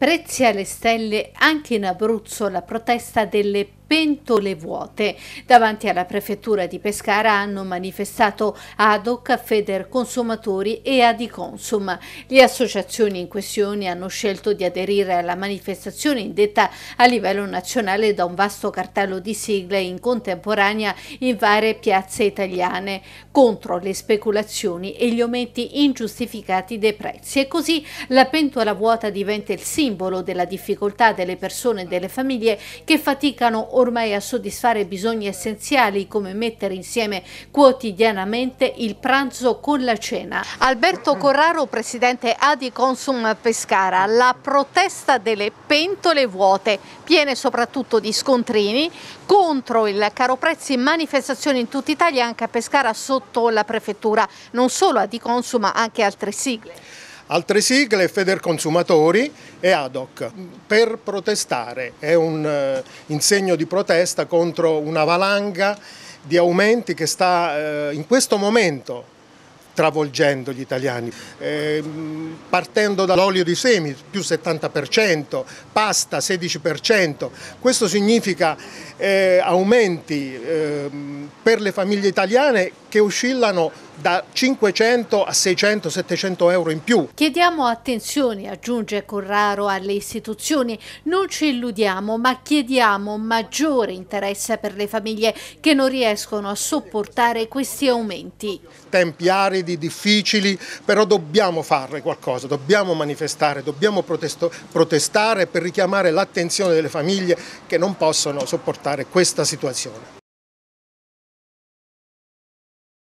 Prezzi alle stelle anche in Abruzzo la protesta delle pentole vuote. Davanti alla prefettura di Pescara hanno manifestato ADOC, Feder Consumatori e Adiconsum. Le associazioni in questione hanno scelto di aderire alla manifestazione indetta a livello nazionale da un vasto cartello di sigle in contemporanea in varie piazze italiane contro le speculazioni e gli aumenti ingiustificati dei prezzi e così la pentola vuota diventa il simbolo della difficoltà delle persone e delle famiglie che faticano ormai a soddisfare bisogni essenziali come mettere insieme quotidianamente il pranzo con la cena. Alberto Corraro, presidente Adi Consum Pescara, la protesta delle pentole vuote, piene soprattutto di scontrini, contro il caro prezzi manifestazioni in tutta Italia anche a Pescara sotto la prefettura, non solo Adi Consum ma anche altre sigle. Altre sigle Feder Consumatori e ADOC per protestare, è un eh, insegno di protesta contro una valanga di aumenti che sta eh, in questo momento travolgendo gli italiani, eh, partendo dall'olio di semi più 70%, pasta 16%, questo significa eh, aumenti eh, per le famiglie italiane che oscillano da 500 a 600-700 euro in più. Chiediamo attenzione, aggiunge Corraro, alle istituzioni. Non ci illudiamo, ma chiediamo maggiore interesse per le famiglie che non riescono a sopportare questi aumenti. Tempi aridi, difficili, però dobbiamo fare qualcosa, dobbiamo manifestare, dobbiamo protestare per richiamare l'attenzione delle famiglie che non possono sopportare questa situazione.